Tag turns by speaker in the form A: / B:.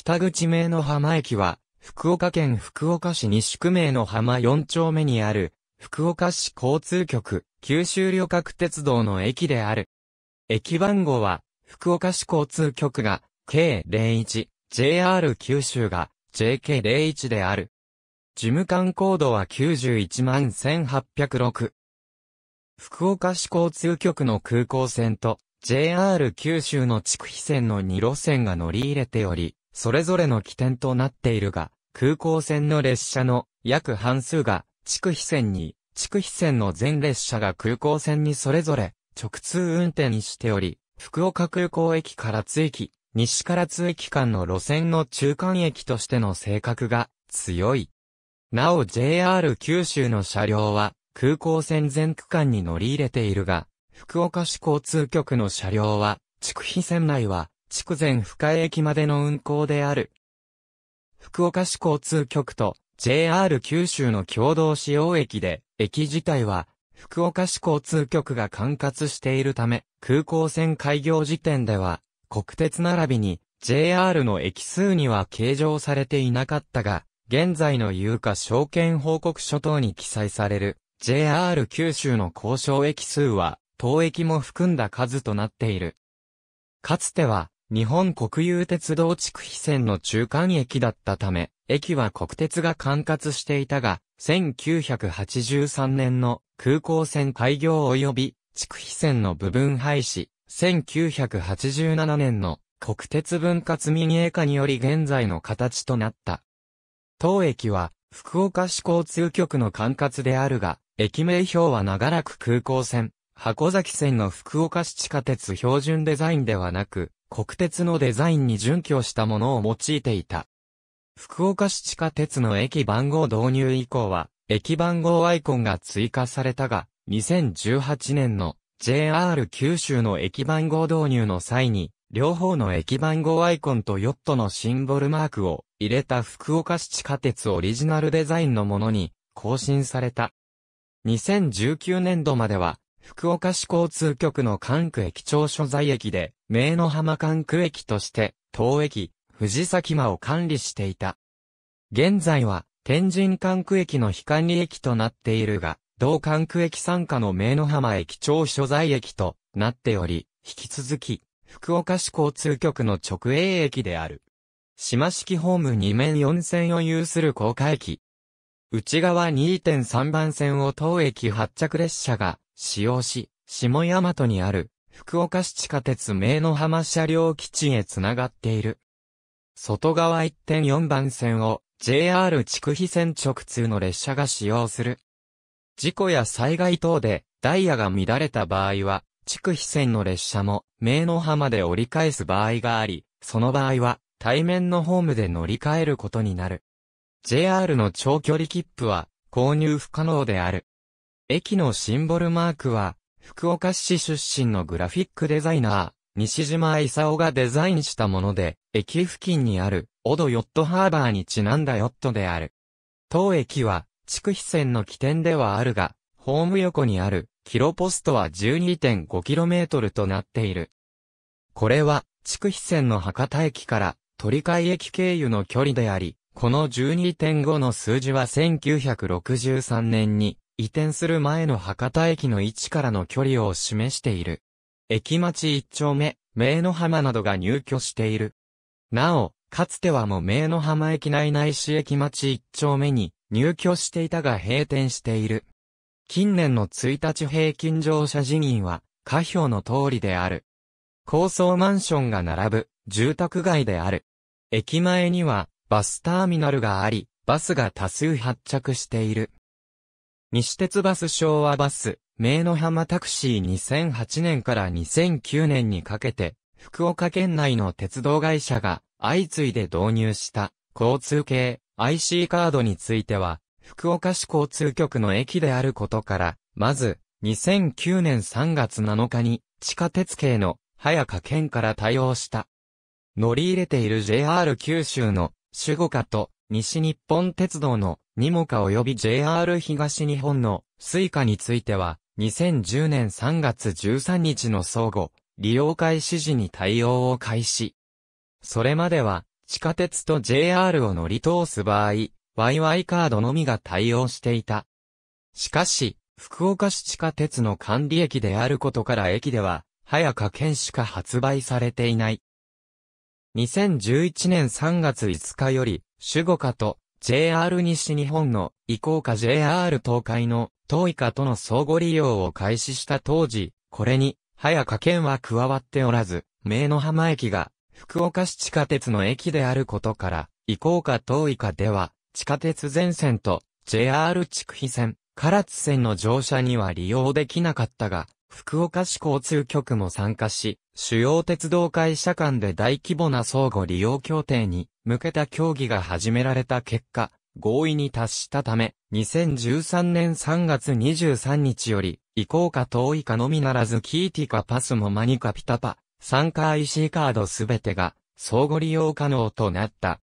A: 北口名の浜駅は、福岡県福岡市西区名の浜4丁目にある、福岡市交通局、九州旅客鉄道の駅である。駅番号は、福岡市交通局が、K01、JR 九州が、JK01 である。事務官コードは91万1806。福岡市交通局の空港線と JR 九州の区非線の2路線が乗り入れており、それぞれの起点となっているが、空港線の列車の約半数が、筑肥線に、筑肥線の全列車が空港線にそれぞれ直通運転しており、福岡空港駅から津駅、西から津駅間の路線の中間駅としての性格が強い。なお JR 九州の車両は空港線全区間に乗り入れているが、福岡市交通局の車両は、筑肥線内は筑前深江駅までの運行である。福岡市交通局と JR 九州の共同使用駅で、駅自体は福岡市交通局が管轄しているため、空港線開業時点では、国鉄並びに JR の駅数には計上されていなかったが、現在の有価証券報告書等に記載される JR 九州の交渉駅数は、当駅も含んだ数となっている。かつては、日本国有鉄道区非線の中間駅だったため、駅は国鉄が管轄していたが、1983年の空港線開業及び区非線の部分廃止、1987年の国鉄分割民営化により現在の形となった。当駅は福岡市交通局の管轄であるが、駅名表は長らく空港線、箱崎線の福岡市地下鉄標準デザインではなく、国鉄のデザインに準拠したものを用いていた。福岡市地下鉄の駅番号導入以降は、駅番号アイコンが追加されたが、2018年の JR 九州の駅番号導入の際に、両方の駅番号アイコンとヨットのシンボルマークを入れた福岡市地下鉄オリジナルデザインのものに更新された。2019年度までは福岡市交通局の関区駅長所在駅で、名の浜関区駅として、当駅、藤崎間を管理していた。現在は、天神関区駅の非管理駅となっているが、同関区駅参加の名の浜駅長所在駅となっており、引き続き、福岡市交通局の直営駅である。島式ホーム2面4線を有する高架駅。内側2.3番線を当駅発着列車が使用し、下大和にある、福岡市地下鉄名の浜車両基地へつながっている。外側1.4番線を JR 筑肥線直通の列車が使用する。事故や災害等でダイヤが乱れた場合は、筑肥線の列車も名の浜で折り返す場合があり、その場合は対面のホームで乗り換えることになる。JR の長距離切符は購入不可能である。駅のシンボルマークは、福岡市出身のグラフィックデザイナー、西島勲がデザインしたもので、駅付近にある、オドヨットハーバーにちなんだヨットである。当駅は、筑飛線の起点ではあるが、ホーム横にある、キロポストは 12.5km となっている。これは、筑飛線の博多駅から、鳥海駅経由の距離であり、この12.5の数字は1963年に、移転する前の博多駅の位置からの距離を示している。駅町一丁目、名の浜などが入居している。なお、かつてはもう名の浜駅内内市駅町一丁目に入居していたが閉店している。近年の1日平均乗車人員は、下表の通りである。高層マンションが並ぶ、住宅街である。駅前には、バスターミナルがあり、バスが多数発着している。西鉄バス昭和バス、名の浜タクシー2008年から2009年にかけて、福岡県内の鉄道会社が相次いで導入した交通系 IC カードについては、福岡市交通局の駅であることから、まず、2009年3月7日に地下鉄系の早川県から対応した。乗り入れている JR 九州の守護課と西日本鉄道のニモカ及び JR 東日本のスイカについては、2010年3月13日の相互、利用開始時に対応を開始。それまでは、地下鉄と JR を乗り通す場合、YY カードのみが対応していた。しかし、福岡市地下鉄の管理駅であることから駅では、早か券しか発売されていない。2011年3月5日より、守護下と JR 西日本の移行下 JR 東海の東以下との相互利用を開始した当時、これに、早加県は加わっておらず、名の浜駅が、福岡市地下鉄の駅であることから、移行下東以下では、地下鉄全線と JR 筑肥線、唐津線の乗車には利用できなかったが、福岡市交通局も参加し、主要鉄道会社間で大規模な相互利用協定に向けた協議が始められた結果、合意に達したため、2013年3月23日より、移行か遠いかのみならずキーティかパスもマニかピタパ、参加 IC カードすべてが相互利用可能となった。